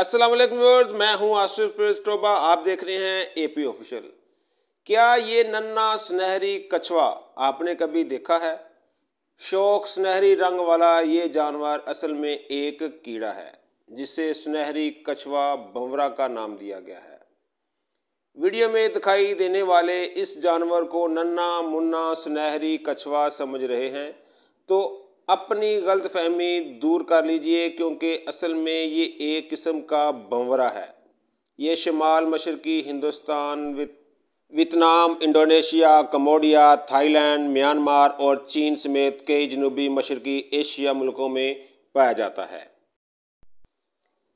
अस्सलाम वालेकुम व्यूअर्स मैं हूं आसिफ प्रोबा आप देख रहे हैं एपी ऑफिशियल क्या ये नन्ना सुनहरी कछुआ आपने कभी देखा है शौक सुनहरी रंग वाला ये जानवर असल में एक कीड़ा है जिसे सुनहरी कछुआ बमरा का नाम दिया गया है वीडियो में दिखाई देने वाले इस जानवर को नन्ना मुन्ना सुनहरी कछुआ समझ रहे हैं तो अपनी गलतफहमी दूर कर लीजिए क्योंकि असल में ये एक किस्म का बंवरा है ये शुमाल मशरकी Hindustan Vietnam Indonesia Cambodia Thailand Myanmar और चीन समेत कई जनूबी मशरकी एशिया मुल्कों में पाया जाता है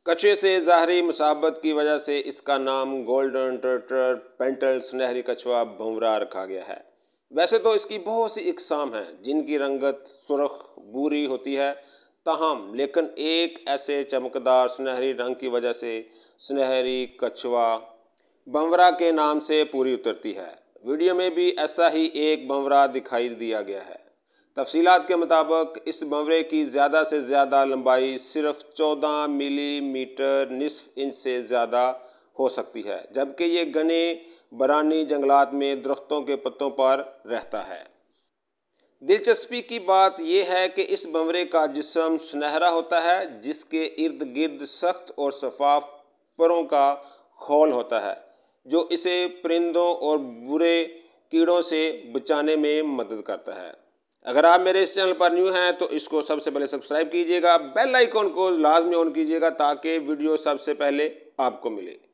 कछुए से ज़ाहरी मुसाबत की वजह से इसका नाम गोल्डन टर्टर पेंटल सुनहरी कछुआ बंवरा रखा गया है वैसे तो इसकी बहुत सी इकसाम हैं जिनकी रंगत सुरख बुरी होती है तहम लेकिन एक ऐसे चमकदार सुनहरी रंग की वजह से सुनहरी कछुआ बमरा के नाम से पूरी उतरती है वीडियो में भी ऐसा ही एक बमरा दिखाई दिया गया है तफसीलात के मुताबिक इस बमरे की ज़्यादा से ज़्यादा लंबाई सिर्फ 14 मिलीमीटर निसफ इंच से ज़्यादा हो सकती है जबकि ये गने बरानी जंगलात में दरख्तों के पत्तों पर रहता है दिलचस्पी की बात यह है कि इस बमरे का जिसम सुनहरा होता है जिसके इर्द गिर्द सख्त और शफाफ परों का खोल होता है जो इसे परिंदों और बुरे कीड़ों से बचाने में मदद करता है अगर आप मेरे इस चैनल पर न्यू हैं तो इसको सबसे पहले सब्सक्राइब कीजिएगा बेल आइकॉन को लाजमी ऑन कीजिएगा ताकि वीडियो सबसे पहले आपको मिले